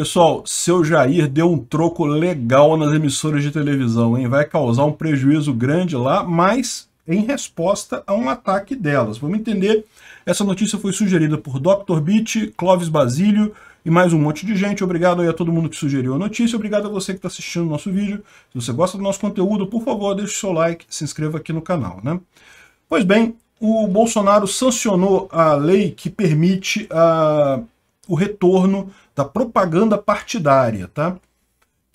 Pessoal, seu Jair deu um troco legal nas emissoras de televisão, hein? Vai causar um prejuízo grande lá, mas em resposta a um ataque delas. Vamos entender. Essa notícia foi sugerida por Dr. Beat, Clóvis Basílio e mais um monte de gente. Obrigado aí a todo mundo que sugeriu a notícia. Obrigado a você que está assistindo o nosso vídeo. Se você gosta do nosso conteúdo, por favor, deixe seu like, se inscreva aqui no canal, né? Pois bem, o Bolsonaro sancionou a lei que permite a uh, o retorno da propaganda partidária, tá?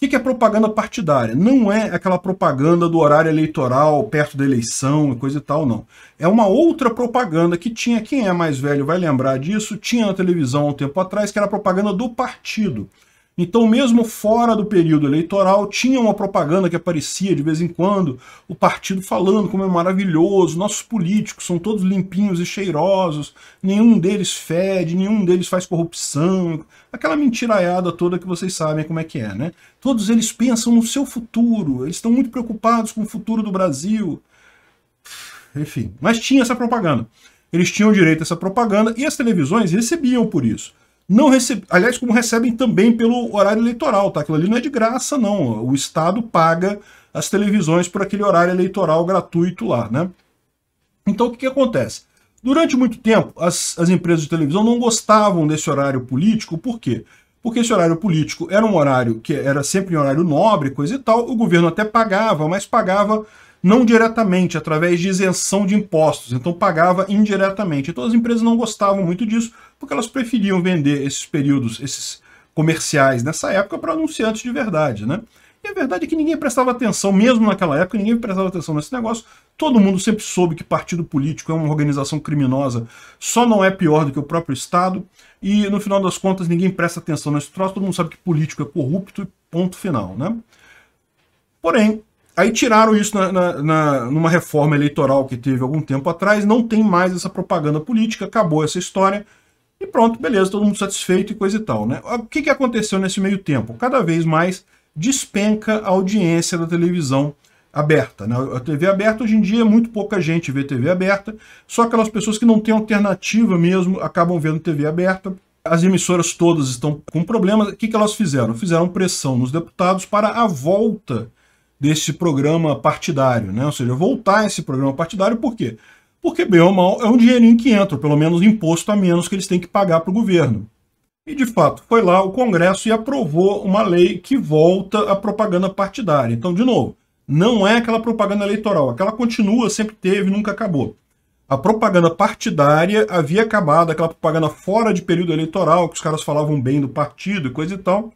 O que é propaganda partidária? Não é aquela propaganda do horário eleitoral, perto da eleição e coisa e tal, não. É uma outra propaganda que tinha, quem é mais velho vai lembrar disso, tinha na televisão há um tempo atrás, que era a propaganda do partido. Então, mesmo fora do período eleitoral, tinha uma propaganda que aparecia de vez em quando, o partido falando como é maravilhoso, nossos políticos são todos limpinhos e cheirosos, nenhum deles fede, nenhum deles faz corrupção, aquela mentiraiada toda que vocês sabem como é que é, né? Todos eles pensam no seu futuro, eles estão muito preocupados com o futuro do Brasil. Enfim, mas tinha essa propaganda. Eles tinham direito a essa propaganda e as televisões recebiam por isso não recebem, aliás, como recebem também pelo horário eleitoral, tá? Aquilo ali não é de graça, não. O Estado paga as televisões por aquele horário eleitoral gratuito lá, né? Então o que, que acontece? Durante muito tempo, as, as empresas de televisão não gostavam desse horário político, por quê? Porque esse horário político era um horário que era sempre um horário nobre, coisa e tal, o governo até pagava, mas pagava não diretamente, através de isenção de impostos, então pagava indiretamente. Então as empresas não gostavam muito disso, porque elas preferiam vender esses períodos, esses comerciais nessa época para anunciantes de verdade, né? E a verdade é que ninguém prestava atenção, mesmo naquela época, ninguém prestava atenção nesse negócio. Todo mundo sempre soube que partido político é uma organização criminosa, só não é pior do que o próprio Estado. E no final das contas, ninguém presta atenção nesse troço, todo mundo sabe que político é corrupto e ponto final, né? Porém, Aí tiraram isso na, na, na, numa reforma eleitoral que teve algum tempo atrás, não tem mais essa propaganda política, acabou essa história, e pronto, beleza, todo mundo satisfeito e coisa e tal. Né? O que, que aconteceu nesse meio tempo? Cada vez mais despenca a audiência da televisão aberta. Né? A TV aberta, hoje em dia, é muito pouca gente vê TV aberta, só aquelas pessoas que não têm alternativa mesmo acabam vendo TV aberta. As emissoras todas estão com problemas. O que, que elas fizeram? Fizeram pressão nos deputados para a volta desse programa partidário, né? Ou seja, voltar esse programa partidário, por quê? Porque bem ou mal é um dinheirinho que entra, pelo menos imposto a menos que eles têm que pagar para o governo. E de fato, foi lá o Congresso e aprovou uma lei que volta à propaganda partidária. Então, de novo, não é aquela propaganda eleitoral, aquela continua, sempre teve, nunca acabou. A propaganda partidária havia acabado, aquela propaganda fora de período eleitoral, que os caras falavam bem do partido e coisa e tal.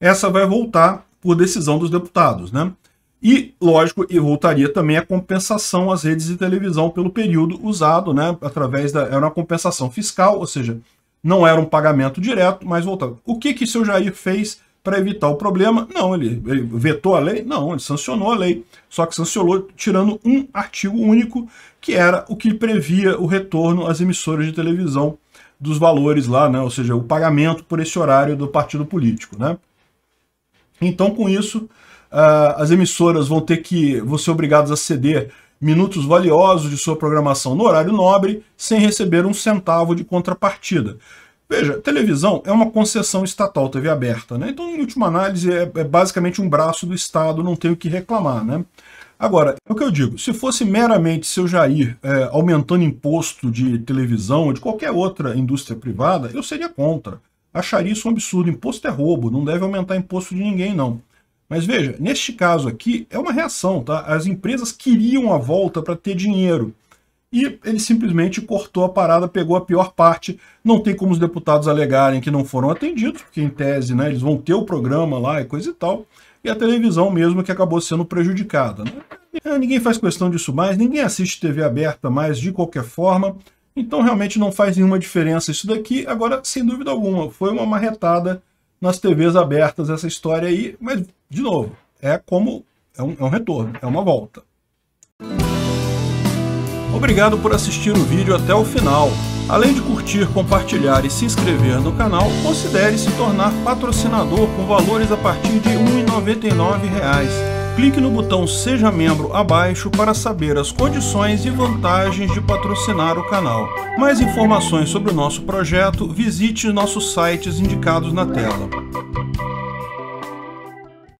Essa vai voltar por decisão dos deputados, né? E, lógico, e voltaria também a compensação às redes de televisão pelo período usado, né? Através da. Era uma compensação fiscal, ou seja, não era um pagamento direto, mas voltava. O que, que o seu Jair fez para evitar o problema? Não, ele, ele, vetou a lei? Não, ele sancionou a lei. Só que sancionou tirando um artigo único, que era o que previa o retorno às emissoras de televisão dos valores lá, né? ou seja, o pagamento por esse horário do partido político. Né? Então, com isso, uh, as emissoras vão ter que, vão ser obrigadas a ceder minutos valiosos de sua programação no horário nobre, sem receber um centavo de contrapartida. Veja, televisão é uma concessão estatal, TV aberta, né? Então, em última análise, é, é basicamente um braço do Estado, não tem o que reclamar, né? Agora, é o que eu digo, se fosse meramente seu Jair é, aumentando imposto de televisão ou de qualquer outra indústria privada, eu seria contra. Acharia isso um absurdo, imposto é roubo, não deve aumentar imposto de ninguém, não. Mas veja, neste caso aqui é uma reação, tá? As empresas queriam a volta para ter dinheiro. E ele simplesmente cortou a parada, pegou a pior parte. Não tem como os deputados alegarem que não foram atendidos, porque em tese né, eles vão ter o programa lá e coisa e tal. E a televisão mesmo que acabou sendo prejudicada. Né? É, ninguém faz questão disso mais, ninguém assiste TV aberta mais de qualquer forma. Então realmente não faz nenhuma diferença isso daqui. Agora, sem dúvida alguma, foi uma marretada nas TVs abertas essa história aí, mas de novo, é como é um, é um retorno, é uma volta. Obrigado por assistir o vídeo até o final. Além de curtir, compartilhar e se inscrever no canal, considere se tornar patrocinador com valores a partir de R$ 1,99 clique no botão Seja Membro abaixo para saber as condições e vantagens de patrocinar o canal. Mais informações sobre o nosso projeto, visite nossos sites indicados na tela.